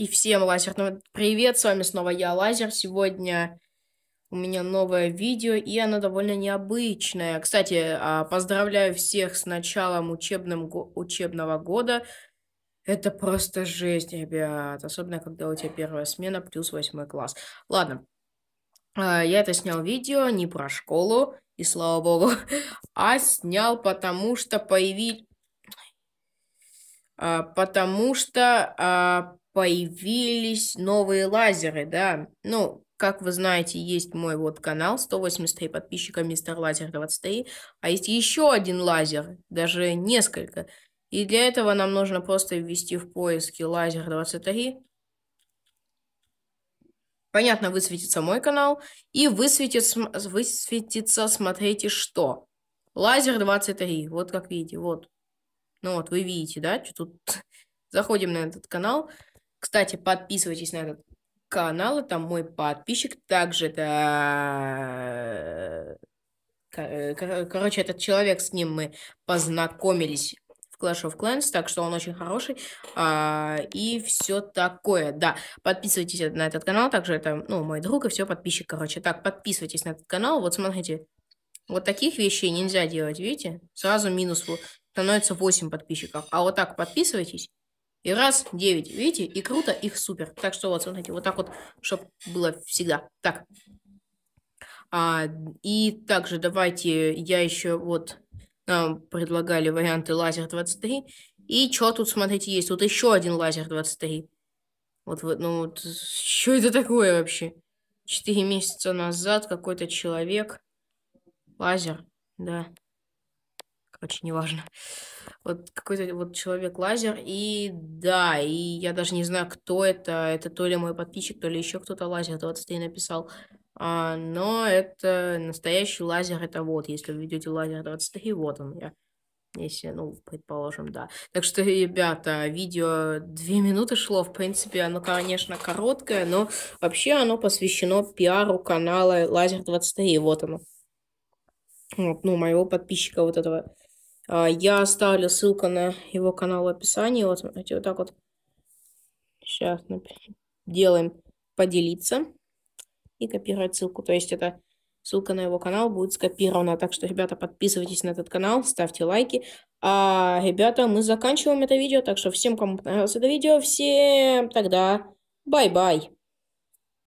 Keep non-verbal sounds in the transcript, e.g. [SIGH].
И всем лазер, ну, привет, с вами снова я, Лазер. Сегодня у меня новое видео, и оно довольно необычное. Кстати, а, поздравляю всех с началом учебным, учебного года. Это просто жесть, ребят. Особенно, когда у тебя первая смена плюс восьмой класс. Ладно, а, я это снял видео не про школу, и слава богу, [LAUGHS] а снял потому, что появились. А, потому что а, появились новые лазеры, да. Ну, как вы знаете, есть мой вот канал, 183 подписчика, мистер Лазер 23, а есть еще один лазер, даже несколько. И для этого нам нужно просто ввести в поиске лазер 23. Понятно, высветится мой канал, и высветится, высветится смотрите что. Лазер 23, вот как видите, вот ну вот, вы видите, да, что тут... [LAUGHS] Заходим на этот канал. Кстати, подписывайтесь на этот канал, там мой подписчик. Также это... Э, короче, этот человек, с ним мы познакомились в Clash of Clans, так что он очень хороший. А, и все такое, да. Подписывайтесь на этот канал, также это, ну, мой друг и все, подписчик, короче. Так, подписывайтесь на этот канал, вот смотрите, вот таких вещей нельзя делать, видите? Сразу минус становится 8 подписчиков. А вот так подписывайтесь. И раз, 9. Видите? И круто, их супер. Так что вот, смотрите, вот так вот, чтобы было всегда. Так. А, и также давайте я еще вот нам предлагали варианты лазер 23. И что тут, смотрите, есть? Тут еще один лазер 23. Вот, вот, ну вот, что это такое вообще? Четыре месяца назад какой-то человек. Лазер, да короче, неважно. Вот какой-то вот человек лазер. И да, и я даже не знаю, кто это. Это то ли мой подписчик, то ли еще кто-то лазер 23 написал. А, но это настоящий лазер, это вот, если вы ведете лазер 23, вот он я. Если, ну, предположим, да. Так что, ребята, видео две минуты шло. В принципе, оно, конечно, короткое, но вообще оно посвящено пиару канала Лазер 23. Вот оно. Вот, ну, моего подписчика вот этого. А, я оставлю ссылку на его канал в описании. Вот смотрите, вот так вот. Сейчас делаем поделиться и копировать ссылку. То есть это ссылка на его канал будет скопирована. Так что, ребята, подписывайтесь на этот канал, ставьте лайки. А, ребята, мы заканчиваем это видео. Так что всем, кому понравилось это видео, всем тогда бай-бай.